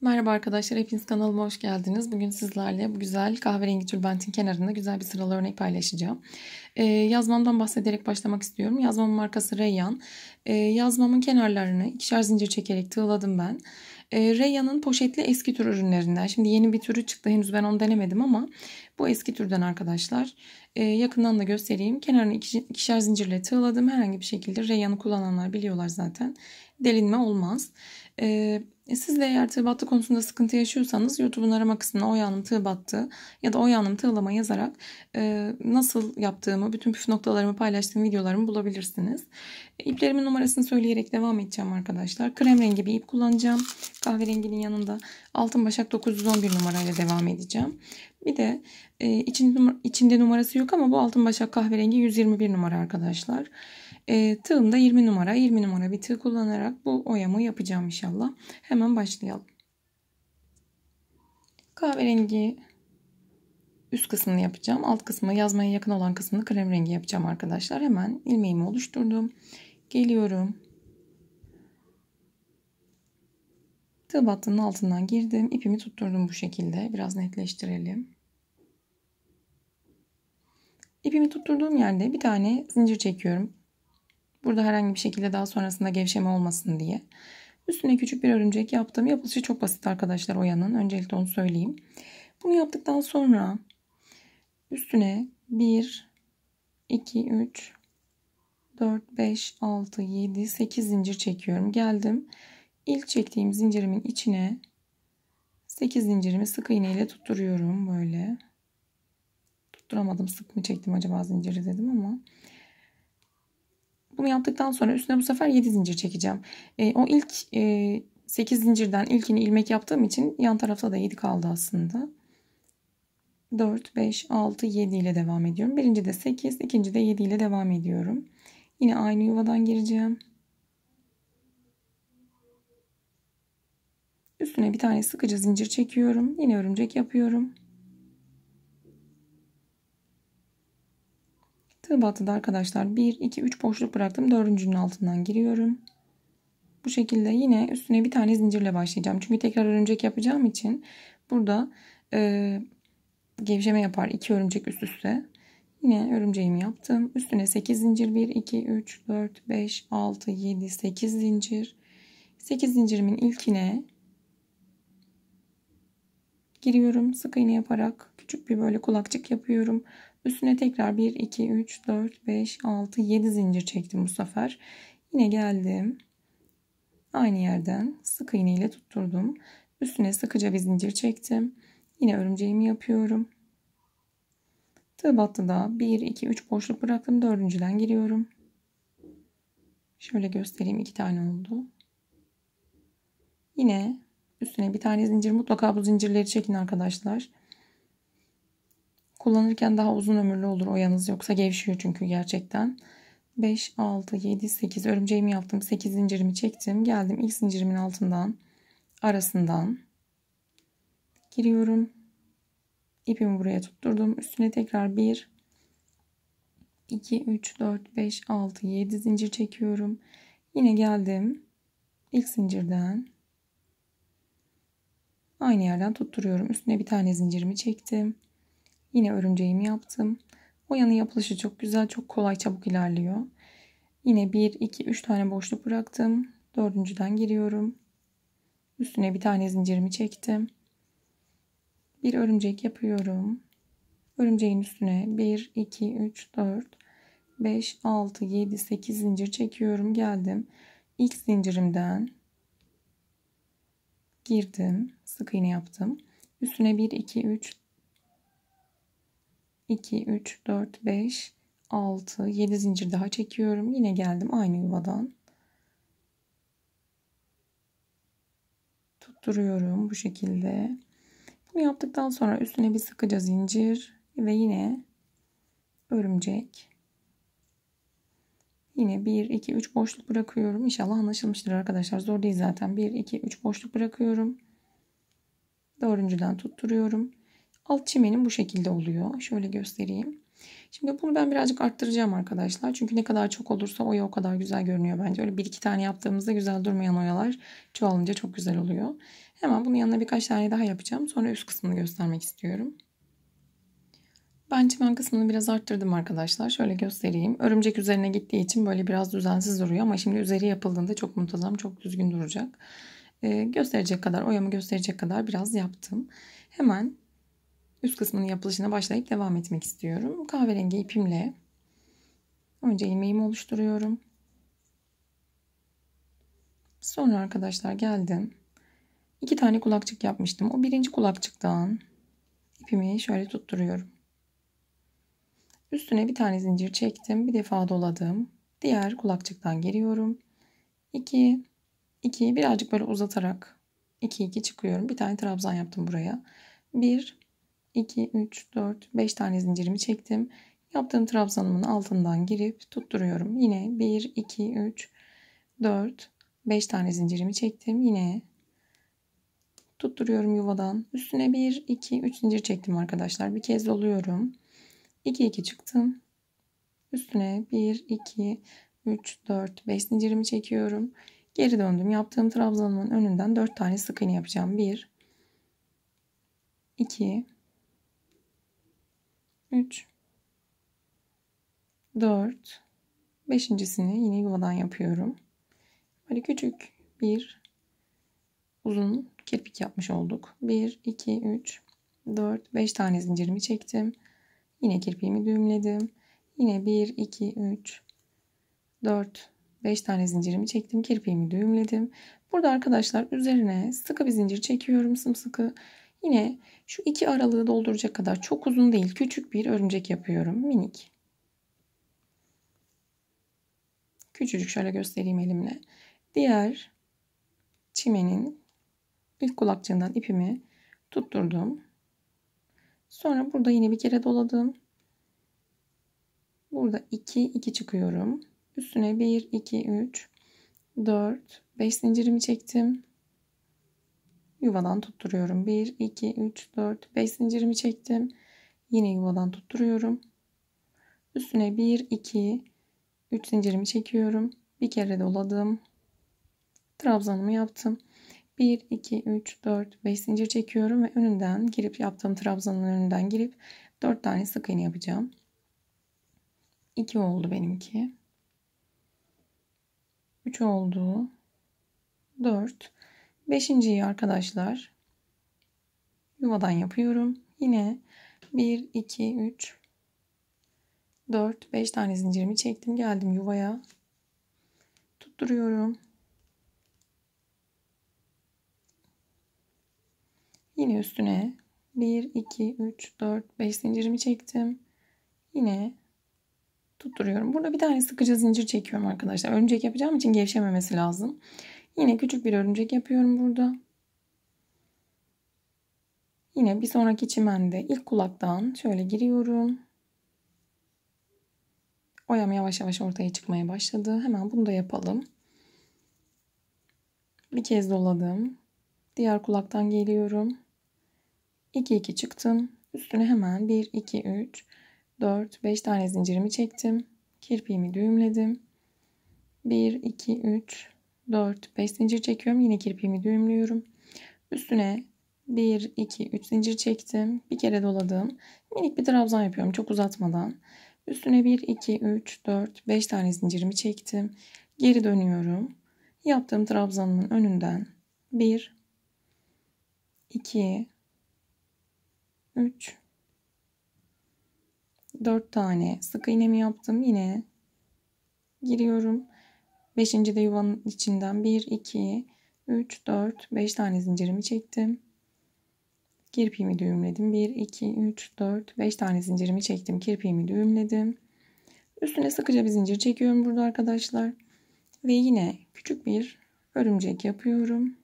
Merhaba arkadaşlar, hepiniz kanalıma hoş geldiniz. Bugün sizlerle bu güzel kahverengi tülbentin kenarında güzel bir sıralı örnek paylaşacağım. Ee, yazmamdan bahsederek başlamak istiyorum. Yazmamın markası Reyyan. Ee, yazmamın kenarlarını ikişer zincir çekerek tığladım ben. Ee, Reyyan'ın poşetli eski tür ürünlerinden. Şimdi yeni bir türü çıktı, henüz ben onu denemedim ama bu eski türden arkadaşlar. Ee, yakından da göstereyim. Kenarını ikişer zincirle tığladım. Herhangi bir şekilde Reyyan'ı kullananlar biliyorlar zaten. Delinme olmaz. Ee, e, Sizle eğer tığ battı konusunda sıkıntı yaşıyorsanız YouTube'un arama kısmına oy yanım tığ battı ya da oy yanım tığlama yazarak e, nasıl yaptığımı, bütün püf noktalarımı paylaştığım videolarımı bulabilirsiniz. E, iplerimin numarasını söyleyerek devam edeceğim arkadaşlar. Krem rengi bir ip kullanacağım. Kahverenginin yanında altın başak 911 numarayla devam edeceğim. Bir de e, içinde, numara, içinde numarası yok ama bu altın başak kahverengi 121 numara arkadaşlar. Arkadaşlar. E, tığımda 20 numara, 20 numara bir tığ kullanarak bu oyamı yapacağım inşallah. Hemen başlayalım. Kahverengi üst kısmını yapacağım. Alt kısmı yazmaya yakın olan kısmını krem rengi yapacağım arkadaşlar. Hemen ilmeğimi oluşturdum. Geliyorum. Tığ battının altından girdim. ipimi tutturdum bu şekilde. Biraz netleştirelim. İpimi tutturduğum yerde bir tane zincir çekiyorum. Burada herhangi bir şekilde daha sonrasında gevşeme olmasın diye. Üstüne küçük bir örümcek yaptım. Yapılışı çok basit arkadaşlar oyanın. Öncelikle onu söyleyeyim. Bunu yaptıktan sonra üstüne 1, 2, 3, 4, 5, 6, 7, 8 zincir çekiyorum. Geldim. İlk çektiğim zincirimin içine 8 zincirimi sık iğne ile tutturuyorum böyle. Tutturamadım sık mı çektim acaba zinciri dedim ama. Bunu yaptıktan sonra üstüne bu sefer 7 zincir çekeceğim. E, o ilk e, 8 zincirden ilkini ilmek yaptığım için yan tarafta da 7 kaldı aslında. 4, 5, 6, 7 ile devam ediyorum. Birinci de 8, ikinci de 7 ile devam ediyorum. Yine aynı yuvadan gireceğim. Üstüne bir tane sıkıca zincir çekiyorum. Yine örümcek yapıyorum. Tığ battı da arkadaşlar 1, 2, 3 boşluk bıraktım. Dördüncünün altından giriyorum. Bu şekilde yine üstüne bir tane zincirle başlayacağım. Çünkü tekrar örümcek yapacağım için burada e, gevşeme yapar. 2 örümcek üst üste. Yine örümceğimi yaptım. Üstüne 8 zincir 1, 2, 3, 4, 5, 6, 7, 8 zincir. 8 zincirimin ilkine giriyorum. Sık iğne yaparak küçük bir böyle kulakçık yapıyorum. Üstüne tekrar 1, 2, 3, 4, 5, 6, 7 zincir çektim bu sefer. Yine geldim. Aynı yerden sık iğne ile tutturdum. Üstüne sıkıca bir zincir çektim. Yine örümceğimi yapıyorum. Tığ battı da 1, 2, 3 boşluk bıraktım. Dördüncüden giriyorum. Şöyle göstereyim. iki tane oldu. Yine üstüne bir tane zincir. Mutlaka bu zincirleri çekin arkadaşlar. Arkadaşlar. Kullanırken daha uzun ömürlü olur o yanız yoksa gevşiyor çünkü gerçekten. 5, 6, 7, 8 örümceğimi yaptım. 8 zincirimi çektim. Geldim ilk zincirimin altından arasından giriyorum. İpimi buraya tutturdum. Üstüne tekrar 1, 2, 3, 4, 5, 6, 7 zincir çekiyorum. Yine geldim. ilk zincirden aynı yerden tutturuyorum. Üstüne bir tane zincirimi çektim. Yine örümceğimi yaptım. O yanı yapılışı çok güzel, çok kolay, çabuk ilerliyor. Yine 1, 2, 3 tane boşluk bıraktım. Dördüncüden giriyorum. Üstüne bir tane zincirimi çektim. Bir örümcek yapıyorum. Örümceğin üstüne 1, 2, 3, 4, 5, 6, 7, 8 zincir çekiyorum. Geldim. İlk zincirimden girdim. Sık iğne yaptım. Üstüne 1, 2, 3, 2, 3, 4, 5, 6, 7 zincir daha çekiyorum. Yine geldim aynı yuvadan. Tutturuyorum bu şekilde. Bunu yaptıktan sonra üstüne bir sıkıca zincir ve yine örümcek. Yine 1, 2, 3 boşluk bırakıyorum. İnşallah anlaşılmıştır arkadaşlar. Zor değil zaten. 1, 2, 3 boşluk bırakıyorum. Dördüncüden tutturuyorum. Alt çimenim bu şekilde oluyor. Şöyle göstereyim. Şimdi bunu ben birazcık arttıracağım arkadaşlar. Çünkü ne kadar çok olursa oya o kadar güzel görünüyor bence. Öyle bir iki tane yaptığımızda güzel durmayan oyalar çoğalınca çok güzel oluyor. Hemen bunun yanına birkaç tane daha yapacağım. Sonra üst kısmını göstermek istiyorum. Ben çimen kısmını biraz arttırdım arkadaşlar. Şöyle göstereyim. Örümcek üzerine gittiği için böyle biraz düzensiz duruyor ama şimdi üzeri yapıldığında çok muntazam, çok düzgün duracak. Ee, gösterecek kadar, oyamı gösterecek kadar biraz yaptım. Hemen üst kısmının yapılışına başlayıp devam etmek istiyorum. Kahverengi ipimle önce ilmeğimi oluşturuyorum. Sonra arkadaşlar geldim. İki tane kulakçık yapmıştım. O birinci kulakçıktan ipimi şöyle tutturuyorum. Üstüne bir tane zincir çektim. Bir defa doladım. Diğer kulakçıktan giriyorum. 2 2 birazcık böyle uzatarak 2 2 çıkıyorum. Bir tane trabzan yaptım buraya. 1 2, 3, 4, 5 tane zincirimi çektim. Yaptığım trabzanımın altından girip tutturuyorum. Yine 1, 2, 3, 4, 5 tane zincirimi çektim. Yine tutturuyorum yuvadan. Üstüne 1, 2, 3 zincir çektim arkadaşlar. Bir kez doluyorum. 2, 2 çıktım. Üstüne 1, 2, 3, 4, 5 zincirimi çekiyorum. Geri döndüm. Yaptığım trabzanımın önünden 4 tane sık iğne yapacağım. 1, 2, 3 4 Beşincisini yine yuvadan yapıyorum. Böyle küçük bir uzun kirpik yapmış olduk. 1, 2, 3, 4, 5 tane zincirimi çektim. Yine kirpiğimi düğümledim. Yine 1, 2, 3, 4, 5 tane zincirimi çektim. Kirpiğimi düğümledim. Burada arkadaşlar üzerine sıkı bir zincir çekiyorum sımsıkı. Yine şu iki aralığı dolduracak kadar çok uzun değil küçük bir örümcek yapıyorum minik. Küçücük şöyle göstereyim elimle. Diğer çimenin ilk kulakçığından ipimi tutturdum. Sonra burada yine bir kere doladım. Burada 2 2 çıkıyorum. Üstüne 1 2 3 4 5 zincirimi çektim yuvadan tutturuyorum. 1, 2, 3, 4, 5 zincirimi çektim. Yine yuvadan tutturuyorum. Üstüne 1, 2, 3 zincirimi çekiyorum. Bir kere doladım. Trabzanımı yaptım. 1, 2, 3, 4, 5 zincir çekiyorum ve önünden girip yaptığım trabzanın önünden girip 4 tane sık iğne yapacağım. 2 oldu benimki. 3 oldu. 4. Beşinciyi arkadaşlar yuvadan yapıyorum. Yine 1, 2, 3, 4, 5 tane zincirimi çektim. Geldim yuvaya. Tutturuyorum. Yine üstüne 1, 2, 3, 4, 5 zincirimi çektim. Yine tutturuyorum. Burada bir tane sıkıca zincir çekiyorum arkadaşlar. Örümcek yapacağım için gevşememesi lazım. Yine küçük bir örümcek yapıyorum burada. Yine bir sonraki çimende ilk kulaktan şöyle giriyorum. Oyam yavaş yavaş ortaya çıkmaya başladı. Hemen bunu da yapalım. Bir kez doladım. Diğer kulaktan geliyorum. 2 2 çıktım. Üstüne hemen 1 2 3 4 5 tane zincirimi çektim. Kirpiğimi düğümledim. 1 2 3 4, 5 zincir çekiyorum. Yine kirpiğimi düğümlüyorum. Üstüne 1, 2, 3 zincir çektim. Bir kere doladım. Minik bir trabzan yapıyorum çok uzatmadan. Üstüne 1, 2, 3, 4, 5 tane zincirimi çektim. Geri dönüyorum. Yaptığım trabzanın önünden 1, 2, 3, 4 tane sık iğnemi yaptım. Yine giriyorum. Beşinci de yuvanın içinden 1, 2, 3, 4, 5 tane zincirimi çektim. Kirpiğimi düğümledim. 1, 2, 3, 4, 5 tane zincirimi çektim. Kirpiğimi düğümledim. Üstüne sıkıca bir zincir çekiyorum burada arkadaşlar. Ve yine küçük bir örümcek yapıyorum.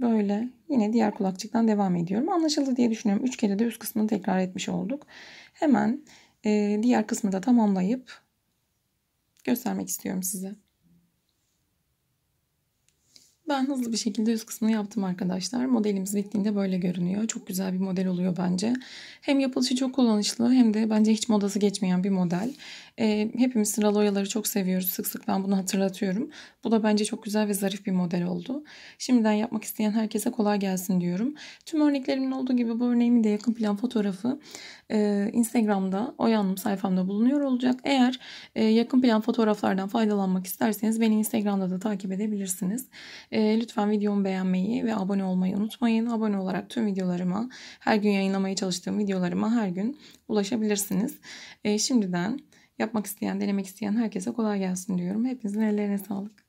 Böyle yine diğer kulakçıktan devam ediyorum. Anlaşıldı diye düşünüyorum. 3 kere de üst kısmını tekrar etmiş olduk. Hemen e, diğer kısmı da tamamlayıp göstermek istiyorum size. Ben hızlı bir şekilde yüz kısmını yaptım arkadaşlar. Modelimiz bittiğinde böyle görünüyor. Çok güzel bir model oluyor bence. Hem yapılışı çok kullanışlı hem de bence hiç modası geçmeyen bir model. E, hepimiz sıralı oyaları çok seviyoruz. Sık sık ben bunu hatırlatıyorum. Bu da bence çok güzel ve zarif bir model oldu. Şimdiden yapmak isteyen herkese kolay gelsin diyorum. Tüm örneklerimin olduğu gibi bu örneğimin de yakın plan fotoğrafı e, Instagram'da Oyanım sayfamda bulunuyor olacak. Eğer e, yakın plan fotoğraflardan faydalanmak isterseniz beni Instagram'da da takip edebilirsiniz. E, e, lütfen videomu beğenmeyi ve abone olmayı unutmayın. Abone olarak tüm videolarıma, her gün yayınlamaya çalıştığım videolarıma her gün ulaşabilirsiniz. E, şimdiden yapmak isteyen, denemek isteyen herkese kolay gelsin diyorum. Hepinizin ellerine sağlık.